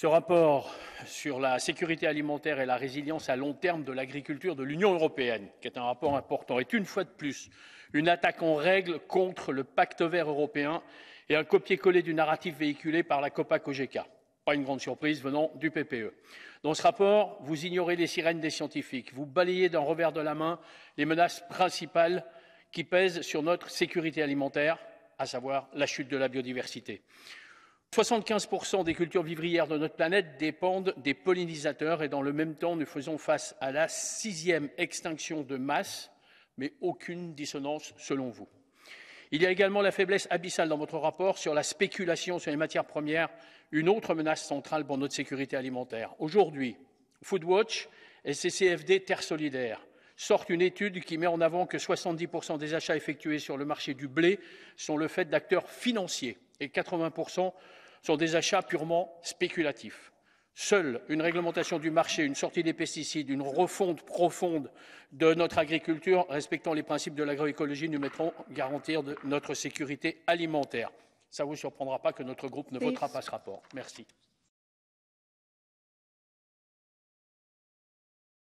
Ce rapport sur la sécurité alimentaire et la résilience à long terme de l'agriculture de l'Union européenne, qui est un rapport important, est une fois de plus une attaque en règle contre le pacte vert européen et un copier-coller du narratif véhiculé par la copa ogk Pas une grande surprise venant du PPE. Dans ce rapport, vous ignorez les sirènes des scientifiques, vous balayez d'un revers de la main les menaces principales qui pèsent sur notre sécurité alimentaire, à savoir la chute de la biodiversité. 75% des cultures vivrières de notre planète dépendent des pollinisateurs et dans le même temps, nous faisons face à la sixième extinction de masse, mais aucune dissonance selon vous. Il y a également la faiblesse abyssale dans votre rapport sur la spéculation sur les matières premières, une autre menace centrale pour notre sécurité alimentaire. Aujourd'hui, Foodwatch et CCFD Terre Solidaire sortent une étude qui met en avant que 70% des achats effectués sur le marché du blé sont le fait d'acteurs financiers et 80 sont des achats purement spéculatifs. Seule une réglementation du marché, une sortie des pesticides, une refonte profonde de notre agriculture respectant les principes de l'agroécologie nous mettront garantir notre sécurité alimentaire. Ça ne vous surprendra pas que notre groupe ne votera pas ce rapport. Merci.